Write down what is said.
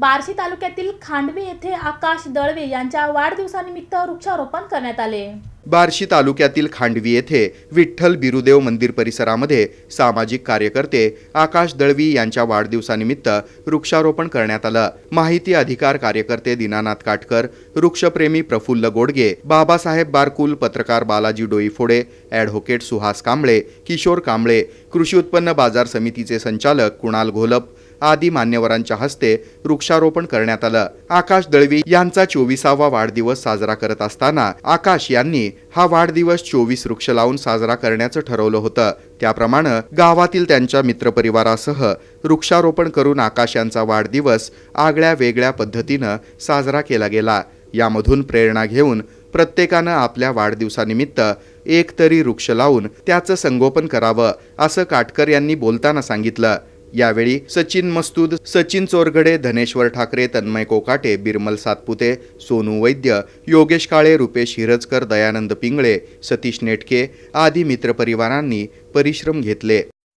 बार्शी तालुक्यातील खांडवी येथे आकाश दळवे यांच्या वाढदिवसानिमित्त वृक्षारोपण करण्यात आले बार्शी तालुक्यातील खांडवी येथे विठ्ठल बिरुदेव मंदिर परिसरामध्ये सामाजिक कार्यकर्ते आकाश दळवी यांच्या वाढदिवसानिमित्त वृक्षारोपण करण्यात आलं माहिती अधिकार कार्यकर्ते दीनानाथ काटकर वृक्षप्रेमी प्रफुल्ल गोडगे बाबासाहेब बारकुल पत्रकार बालाजी डोईफोडे ॲडव्होकेट सुहास कांबळे किशोर कांबळे कृषी उत्पन्न बाजार समितीचे संचालक कुणाल घोलप आदी मान्यवरांच्या हस्ते वृक्षारोपण करण्यात आलं आकाश दळवी यांचा चोवीसावा वाढदिवस साजरा करत असताना आकाश यांनी हा वाढदिवस चोवीस वृक्ष लावून साजरा करण्याचं ठरवलं होतं त्याप्रमाणे गावातील त्यांच्या मित्रपरिवारासह वृक्षारोपण करून आकाश यांचा वाढदिवस आगळ्या वेगळ्या पद्धतीनं साजरा केला गेला यामधून प्रेरणा घेऊन प्रत्येकानं आपल्या वाढदिवसानिमित्त एक तरी वृक्ष लावून त्याचं संगोपन करावं असं काटकर यांनी बोलताना सांगितलं यावेळी सचिन मस्तूद सचिन चोरगडे धनेश्वर ठाकरे तन्मय कोकाटे बिरमल सातपुते सोनू वैद्य योगेश काळे रुपेश हिरजकर दयानंद पिंगळे सतीश नेटके आदी मित्रपरिवारांनी परिश्रम घेतले